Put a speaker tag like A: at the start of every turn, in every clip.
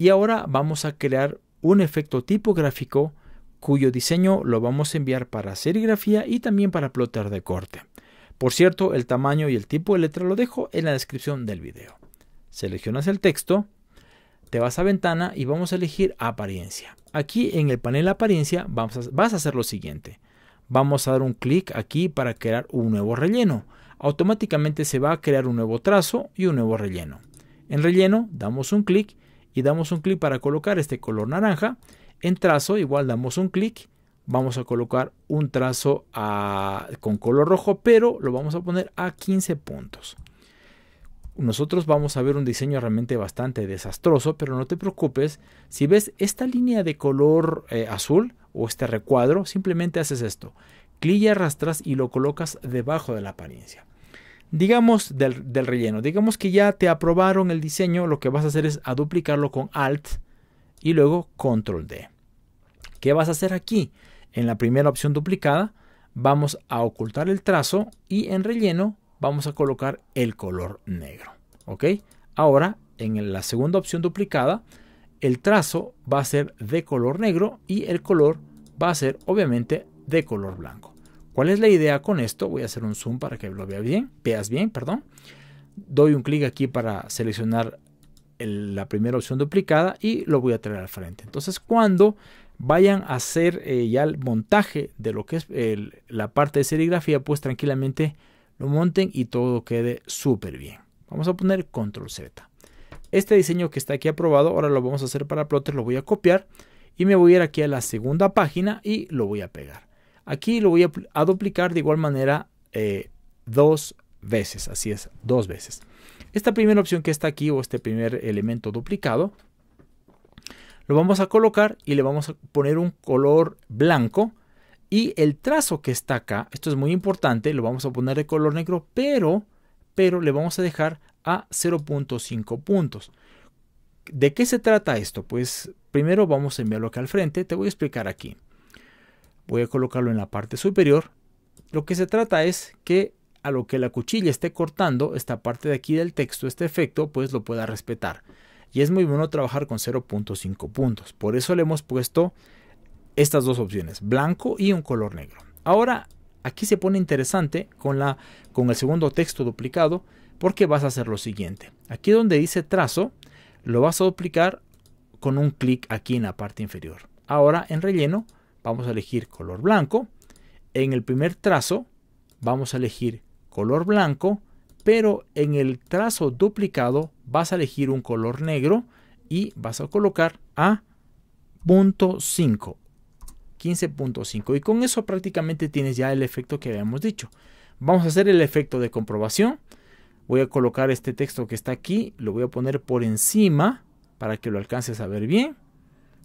A: Y ahora vamos a crear un efecto tipográfico cuyo diseño lo vamos a enviar para serigrafía y también para plotter de corte. Por cierto, el tamaño y el tipo de letra lo dejo en la descripción del video. Seleccionas el texto, te vas a ventana y vamos a elegir apariencia. Aquí en el panel apariencia vamos vas a hacer lo siguiente. Vamos a dar un clic aquí para crear un nuevo relleno. Automáticamente se va a crear un nuevo trazo y un nuevo relleno. En relleno damos un clic y damos un clic para colocar este color naranja. En trazo igual damos un clic, vamos a colocar un trazo ah, con color rojo, pero lo vamos a poner a 15 puntos. Nosotros vamos a ver un diseño realmente bastante desastroso, pero no te preocupes, si ves esta línea de color eh, azul o este recuadro, simplemente haces esto, clic y arrastras y lo colocas debajo de la apariencia digamos del, relleno, digamos que ya te aprobaron el diseño, lo que vas a hacer es a duplicarlo con Alt y luego Control D. ¿Qué vas a hacer aquí? En la primera opción duplicada vamos a ocultar el trazo y en relleno vamos a colocar el color negro. Ahora en la segunda opción duplicada el trazo va a ser de color negro y el color va a ser obviamente de color blanco. ¿Cuál es la idea con esto? Voy a hacer un zoom para que lo veas bien, veas bien, perdón. Doy un clic aquí para seleccionar la primera opción duplicada y lo voy a traer al frente. Entonces, cuando vayan a hacer eh, ya el montaje de lo que es la parte de serigrafía, pues tranquilamente lo monten y todo quede súper bien. Vamos a poner control Z. Este diseño que está aquí aprobado, ahora lo vamos a hacer para plotter, lo voy a copiar y me voy a ir aquí a la segunda página y lo voy a pegar. Aquí lo voy a, duplicar de igual manera eh, dos veces, así es, dos veces. Esta primera opción que está aquí o este primer elemento duplicado, lo vamos a colocar y le vamos a poner un color blanco y el trazo que está acá, esto es muy importante, lo vamos a poner de color negro, pero, pero le vamos a dejar a 0.5 puntos. ¿De qué se trata esto? Pues primero vamos a enviarlo acá al frente, te voy a explicar aquí voy a colocarlo en la parte superior. Lo que se trata es que a lo que la cuchilla esté cortando, esta parte de aquí del texto, este efecto, pues lo pueda respetar. Y es muy bueno trabajar con 0.5 puntos. Por eso le hemos puesto estas dos opciones, blanco y un color negro. Ahora, aquí se pone interesante con, la, con el segundo texto duplicado, porque vas a hacer lo siguiente. Aquí donde dice trazo, lo vas a duplicar con un clic aquí en la parte inferior. Ahora en relleno vamos a elegir color blanco. En el primer trazo vamos a elegir color blanco, pero en el trazo duplicado vas a elegir un color negro y vas a colocar a .5, 15.5. Y con eso prácticamente tienes ya el efecto que habíamos dicho. Vamos a hacer el efecto de comprobación. Voy a colocar este texto que está aquí, lo voy a poner por encima para que lo alcances a ver bien.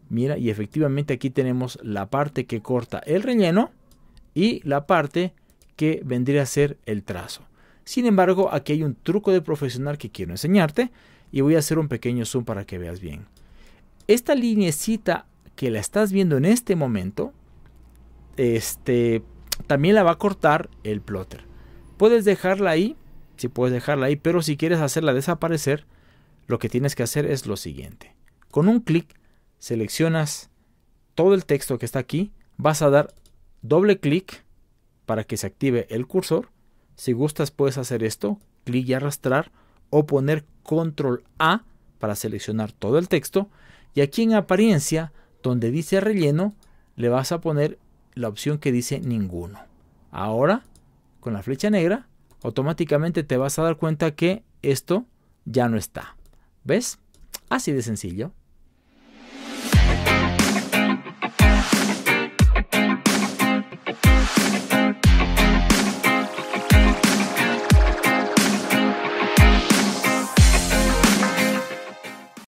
A: Mira, y efectivamente aquí tenemos la parte que corta el relleno y la parte que vendría a ser el trazo. Sin embargo, aquí hay un truco de profesional que quiero enseñarte y voy a hacer un pequeño zoom para que veas bien. Esta linecita que la estás viendo en este momento, este, también la va a cortar el plotter. Puedes dejarla ahí, si puedes dejarla ahí, pero si quieres hacerla desaparecer, lo que tienes que hacer es lo siguiente. Con un clic seleccionas todo el texto que está aquí, vas a dar doble clic para que se active el cursor. Si gustas puedes hacer esto, clic y arrastrar o poner control A para seleccionar todo el texto. Y aquí en apariencia, donde dice relleno, le vas a poner la opción que dice ninguno. Ahora, con la flecha negra, automáticamente te vas a dar cuenta que esto ya no está. ¿Ves? Así de sencillo.